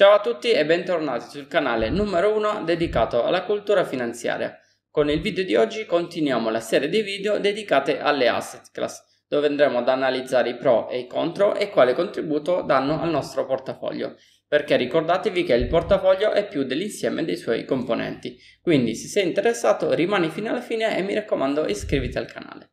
Ciao a tutti e bentornati sul canale numero 1 dedicato alla cultura finanziaria. Con il video di oggi continuiamo la serie di video dedicate alle asset class, dove andremo ad analizzare i pro e i contro e quale contributo danno al nostro portafoglio, perché ricordatevi che il portafoglio è più dell'insieme dei suoi componenti. Quindi se sei interessato rimani fino alla fine e mi raccomando iscriviti al canale.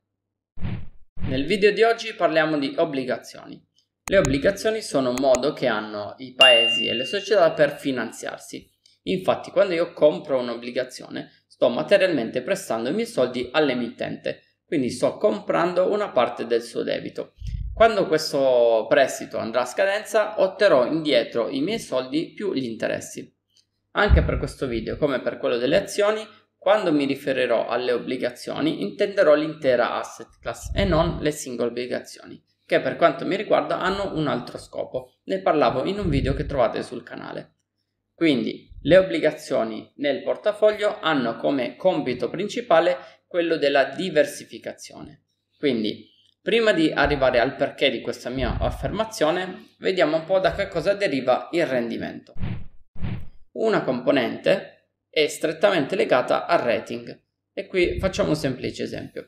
Nel video di oggi parliamo di obbligazioni. Le obbligazioni sono un modo che hanno i paesi e le società per finanziarsi. Infatti, quando io compro un'obbligazione, sto materialmente prestando i miei soldi all'emittente, quindi sto comprando una parte del suo debito. Quando questo prestito andrà a scadenza, otterrò indietro i miei soldi più gli interessi. Anche per questo video, come per quello delle azioni, quando mi riferirò alle obbligazioni intenderò l'intera asset class e non le singole obbligazioni che per quanto mi riguarda hanno un altro scopo. Ne parlavo in un video che trovate sul canale. Quindi le obbligazioni nel portafoglio hanno come compito principale quello della diversificazione. Quindi prima di arrivare al perché di questa mia affermazione, vediamo un po' da che cosa deriva il rendimento. Una componente è strettamente legata al rating e qui facciamo un semplice esempio.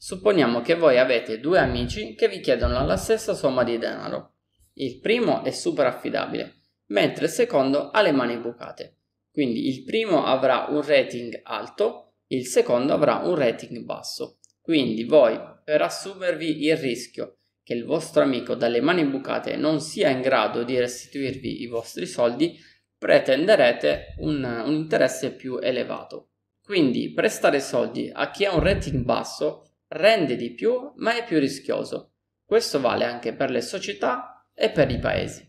Supponiamo che voi avete due amici che vi chiedono la stessa somma di denaro. Il primo è super affidabile, mentre il secondo ha le mani bucate. Quindi il primo avrà un rating alto, il secondo avrà un rating basso. Quindi voi, per assumervi il rischio che il vostro amico dalle mani bucate non sia in grado di restituirvi i vostri soldi, pretenderete un, un interesse più elevato. Quindi prestare soldi a chi ha un rating basso rende di più ma è più rischioso. Questo vale anche per le società e per i paesi.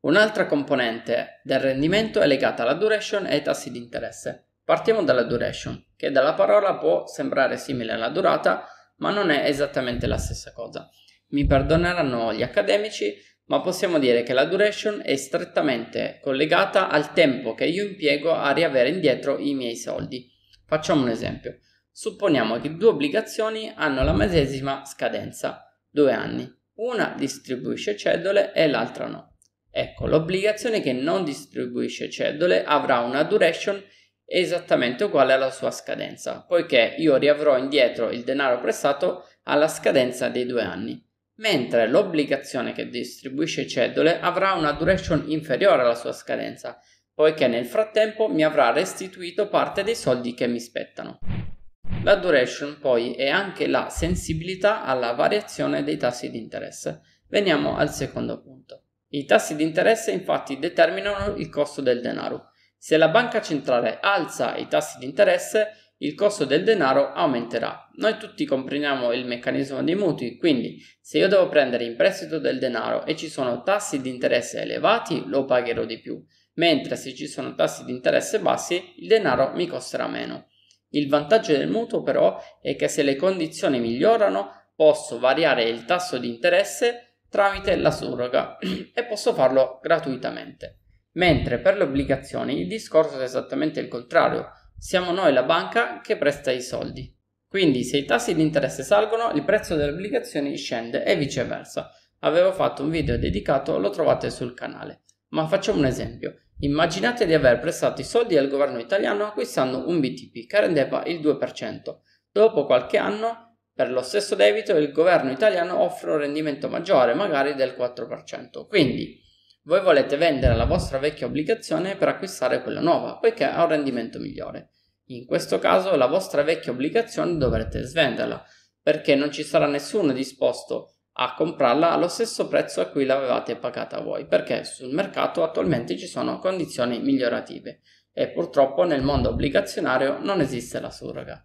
Un'altra componente del rendimento è legata alla duration e ai tassi di interesse. Partiamo dalla duration, che dalla parola può sembrare simile alla durata, ma non è esattamente la stessa cosa. Mi perdoneranno gli accademici, ma possiamo dire che la duration è strettamente collegata al tempo che io impiego a riavere indietro i miei soldi. Facciamo un esempio. Supponiamo che due obbligazioni hanno la medesima scadenza, due anni. Una distribuisce cedole e l'altra no. Ecco, l'obbligazione che non distribuisce cedole avrà una duration esattamente uguale alla sua scadenza, poiché io riavrò indietro il denaro prestato alla scadenza dei due anni, mentre l'obbligazione che distribuisce cedole avrà una duration inferiore alla sua scadenza, poiché nel frattempo mi avrà restituito parte dei soldi che mi spettano. La duration poi è anche la sensibilità alla variazione dei tassi di interesse. Veniamo al secondo punto. I tassi di interesse infatti determinano il costo del denaro. Se la banca centrale alza i tassi di interesse, il costo del denaro aumenterà. Noi tutti comprendiamo il meccanismo dei mutui, quindi se io devo prendere in prestito del denaro e ci sono tassi di interesse elevati, lo pagherò di più, mentre se ci sono tassi di interesse bassi, il denaro mi costerà meno. Il vantaggio del mutuo però è che se le condizioni migliorano posso variare il tasso di interesse tramite la surroga e posso farlo gratuitamente. Mentre per le obbligazioni il discorso è esattamente il contrario, siamo noi la banca che presta i soldi. Quindi se i tassi di interesse salgono, il prezzo delle obbligazioni scende e viceversa. Avevo fatto un video dedicato, lo trovate sul canale. Ma facciamo un esempio. Immaginate di aver prestato i soldi al governo italiano acquistando un BTP che rendeva il 2%. Dopo qualche anno, per lo stesso debito, il governo italiano offre un rendimento maggiore, magari del 4%. Quindi, voi volete vendere la vostra vecchia obbligazione per acquistare quella nuova, poiché ha un rendimento migliore. In questo caso la vostra vecchia obbligazione dovrete svenderla, perché non ci sarà nessuno disposto a a comprarla allo stesso prezzo a cui l'avevate pagata voi, perché sul mercato attualmente ci sono condizioni migliorative e purtroppo nel mondo obbligazionario non esiste la surroga.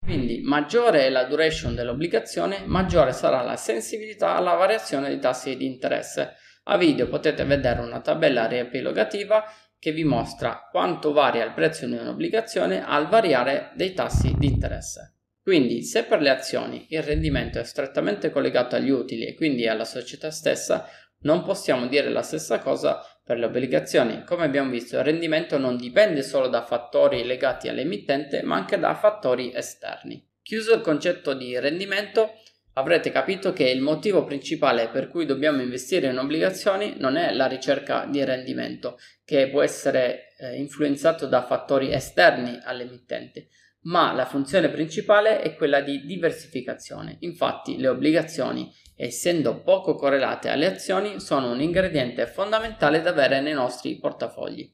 Quindi maggiore è la duration dell'obbligazione, maggiore sarà la sensibilità alla variazione dei tassi di interesse. A video potete vedere una tabella riepilogativa che vi mostra quanto varia il prezzo di un'obbligazione al variare dei tassi di interesse. Quindi se per le azioni il rendimento è strettamente collegato agli utili e quindi alla società stessa, non possiamo dire la stessa cosa per le obbligazioni. Come abbiamo visto, il rendimento non dipende solo da fattori legati all'emittente, ma anche da fattori esterni. Chiuso il concetto di rendimento, avrete capito che il motivo principale per cui dobbiamo investire in obbligazioni non è la ricerca di rendimento, che può essere eh, influenzato da fattori esterni all'emittente, ma la funzione principale è quella di diversificazione. Infatti le obbligazioni, essendo poco correlate alle azioni, sono un ingrediente fondamentale da avere nei nostri portafogli.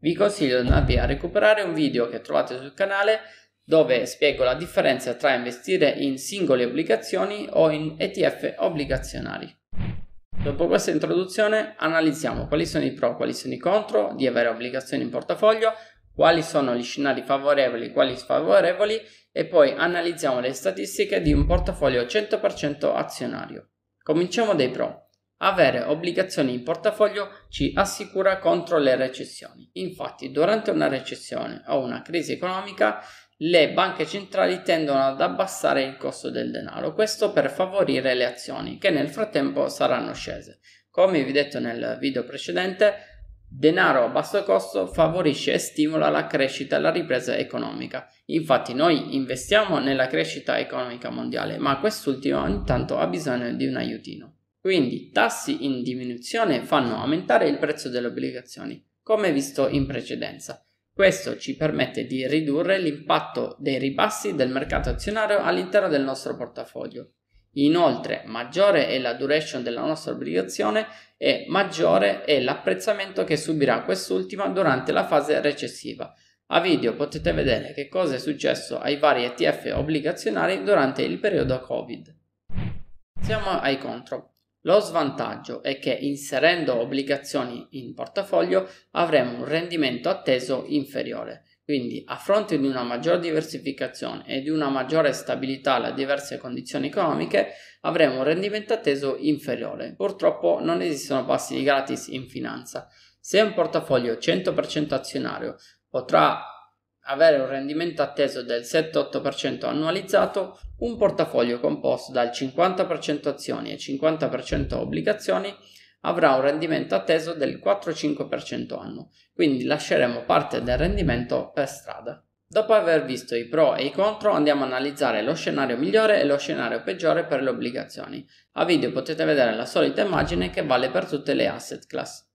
Vi consiglio di andare a recuperare un video che trovate sul canale dove spiego la differenza tra investire in singole obbligazioni o in ETF obbligazionari. Dopo questa introduzione analizziamo quali sono i pro e quali sono i contro di avere obbligazioni in portafoglio, quali sono gli scenari favorevoli, quali sfavorevoli e poi analizziamo le statistiche di un portafoglio 100% azionario. Cominciamo dai pro. Avere obbligazioni in portafoglio ci assicura contro le recessioni. Infatti, durante una recessione o una crisi economica, le banche centrali tendono ad abbassare il costo del denaro, questo per favorire le azioni che nel frattempo saranno scese. Come vi detto nel video precedente, denaro a basso costo favorisce e stimola la crescita e la ripresa economica. Infatti noi investiamo nella crescita economica mondiale, ma quest'ultima intanto ha bisogno di un aiutino. Quindi tassi in diminuzione fanno aumentare il prezzo delle obbligazioni, come visto in precedenza. Questo ci permette di ridurre l'impatto dei ribassi del mercato azionario all'interno del nostro portafoglio Inoltre maggiore è la duration della nostra obbligazione e maggiore è l'apprezzamento che subirà quest'ultima durante la fase recessiva. A video potete vedere che cosa è successo ai vari ETF obbligazionari durante il periodo Covid. Siamo ai contro. Lo svantaggio è che inserendo obbligazioni in portafoglio avremo un rendimento atteso inferiore. Quindi, a fronte di una maggior diversificazione e di una maggiore stabilità alle diverse condizioni economiche, avremo un rendimento atteso inferiore. Purtroppo non esistono passi gratis in finanza. Se un portafoglio 100% azionario potrà avere un rendimento atteso del 7-8% annualizzato, un portafoglio composto dal 50% azioni e 50% obbligazioni avrà un rendimento atteso del 4-5% annuo, quindi lasceremo parte del rendimento per strada. Dopo aver visto i pro e i contro andiamo a analizzare lo scenario migliore e lo scenario peggiore per le obbligazioni. A video potete vedere la solita immagine che vale per tutte le asset class.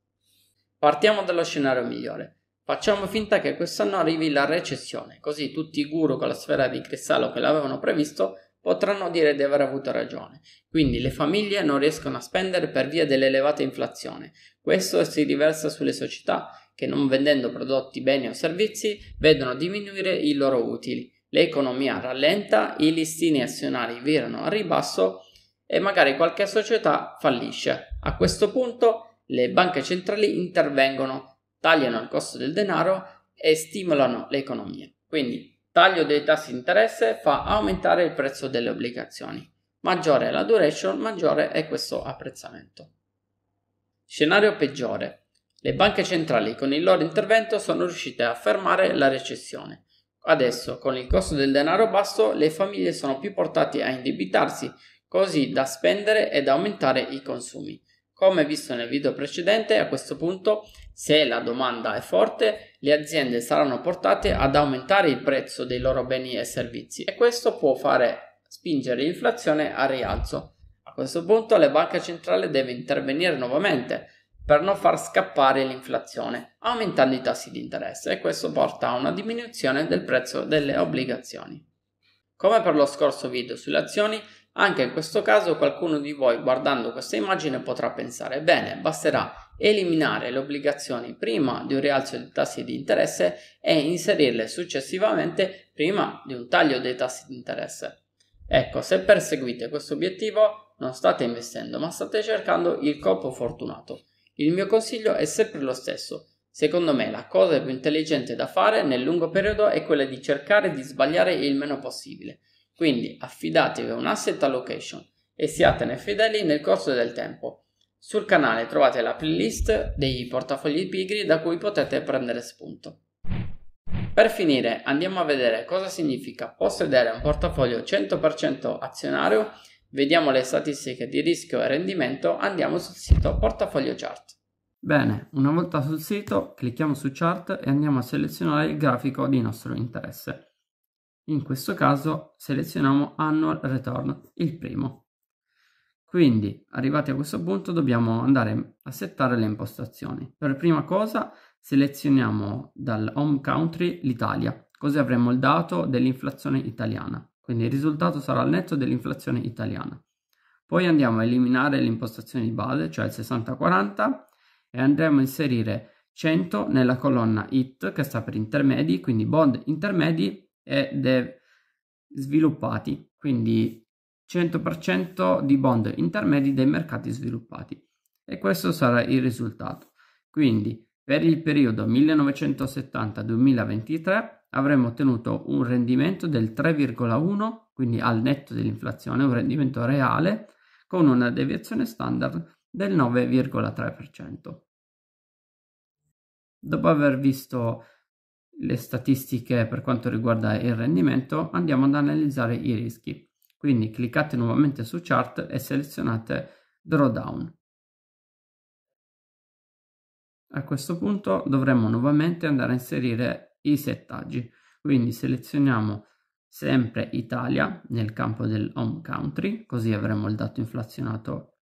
Partiamo dallo scenario migliore. Facciamo finta che quest'anno arrivi la recessione, così tutti i guru con la sfera di cristallo che l'avevano previsto potranno dire di aver avuto ragione. Quindi le famiglie non riescono a spendere per via dell'elevata inflazione. Questo si riversa sulle società che non vendendo prodotti, beni o servizi vedono diminuire i loro utili. L'economia rallenta, i listini azionari virano a ribasso e magari qualche società fallisce. A questo punto le banche centrali intervengono, tagliano il costo del denaro e stimolano l'economia. Quindi Taglio dei tassi di interesse fa aumentare il prezzo delle obbligazioni. Maggiore è la duration, maggiore è questo apprezzamento. Scenario peggiore. Le banche centrali con il loro intervento sono riuscite a fermare la recessione. Adesso, con il costo del denaro basso, le famiglie sono più portate a indebitarsi, così da spendere ed aumentare i consumi. Come visto nel video precedente, a questo punto, se la domanda è forte, le aziende saranno portate ad aumentare il prezzo dei loro beni e servizi e questo può fare spingere l'inflazione al rialzo. A questo punto la banca centrale deve intervenire nuovamente per non far scappare l'inflazione, aumentando i tassi di interesse e questo porta a una diminuzione del prezzo delle obbligazioni. Come per lo scorso video sulle azioni, anche in questo caso qualcuno di voi guardando questa immagine potrà pensare bene, basterà eliminare le obbligazioni prima di un rialzo dei tassi di interesse e inserirle successivamente prima di un taglio dei tassi di interesse. Ecco, se perseguite questo obiettivo non state investendo ma state cercando il colpo fortunato. Il mio consiglio è sempre lo stesso. Secondo me la cosa più intelligente da fare nel lungo periodo è quella di cercare di sbagliare il meno possibile quindi affidatevi a un asset allocation e siatene fedeli nel corso del tempo. Sul canale trovate la playlist dei portafogli pigri da cui potete prendere spunto. Per finire andiamo a vedere cosa significa possedere un portafoglio 100% azionario, vediamo le statistiche di rischio e rendimento, andiamo sul sito portafoglio chart. Bene, una volta sul sito clicchiamo su chart e andiamo a selezionare il grafico di nostro interesse. In questo caso selezioniamo annual return, il primo. Quindi, arrivati a questo punto, dobbiamo andare a settare le impostazioni. Per prima cosa, selezioniamo dal home country l'Italia, così avremo il dato dell'inflazione italiana. Quindi il risultato sarà il netto dell'inflazione italiana. Poi andiamo a eliminare l'impostazione di base, cioè il 60-40, e andremo a inserire 100 nella colonna IT che sta per intermedi, quindi bond intermedi e dev sviluppati, quindi 100% di bond intermedi dei mercati sviluppati. E questo sarà il risultato. Quindi per il periodo 1970-2023 avremmo ottenuto un rendimento del 3,1, quindi al netto dell'inflazione, un rendimento reale, con una deviazione standard del 9,3%. Dopo aver visto le statistiche per quanto riguarda il rendimento, andiamo ad analizzare i rischi. Quindi cliccate nuovamente su Chart e selezionate Drawdown. A questo punto dovremo nuovamente andare a inserire i settaggi. Quindi selezioniamo sempre Italia nel campo del home country, così avremo il dato inflazionato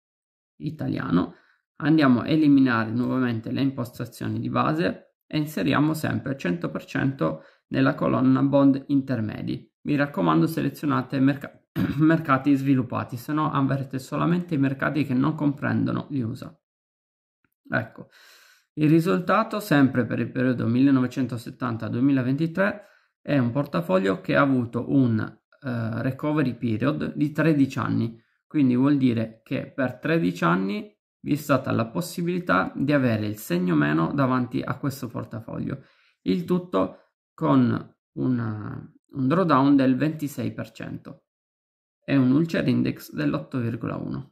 italiano. Andiamo a eliminare nuovamente le impostazioni di base, e inseriamo sempre 100% nella colonna bond intermedi. Mi raccomando selezionate merc mercati sviluppati, se no avrete solamente i mercati che non comprendono gli USA. Ecco, il risultato sempre per il periodo 1970-2023 è un portafoglio che ha avuto un uh, recovery period di 13 anni, quindi vuol dire che per 13 anni vi è stata la possibilità di avere il segno meno davanti a questo portafoglio, il tutto con una, un drawdown del 26% e un ulcer index dell'8,1.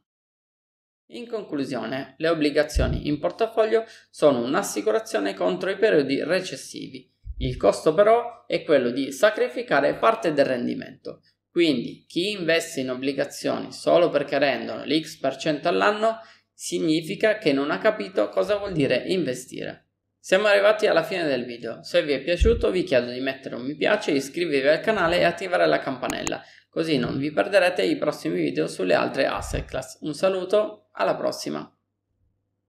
In conclusione, le obbligazioni in portafoglio sono un'assicurazione contro i periodi recessivi. Il costo però è quello di sacrificare parte del rendimento. Quindi chi investe in obbligazioni solo perché rendono l'X% all'anno significa che non ha capito cosa vuol dire investire. Siamo arrivati alla fine del video, se vi è piaciuto vi chiedo di mettere un mi piace, iscrivervi al canale e attivare la campanella, così non vi perderete i prossimi video sulle altre asset class. Un saluto, alla prossima!